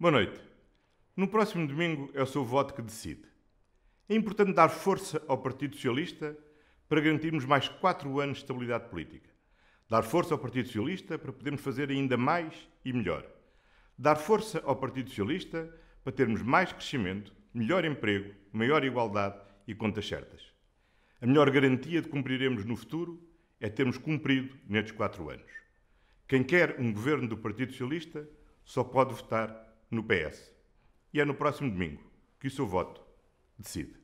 Boa noite. No próximo domingo é o seu voto que decide. É importante dar força ao Partido Socialista para garantirmos mais quatro anos de estabilidade política. Dar força ao Partido Socialista para podermos fazer ainda mais e melhor. Dar força ao Partido Socialista para termos mais crescimento, melhor emprego, maior igualdade e contas certas. A melhor garantia de cumpriremos no futuro é termos cumprido nestes quatro anos. Quem quer um governo do Partido Socialista só pode votar no PS. E é no próximo domingo que o seu voto decide.